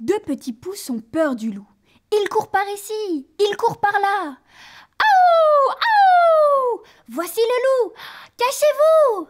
Deux petits pouces ont peur du loup. Il court par ici, il court par là. Oh! Oh Voici le loup Cachez-vous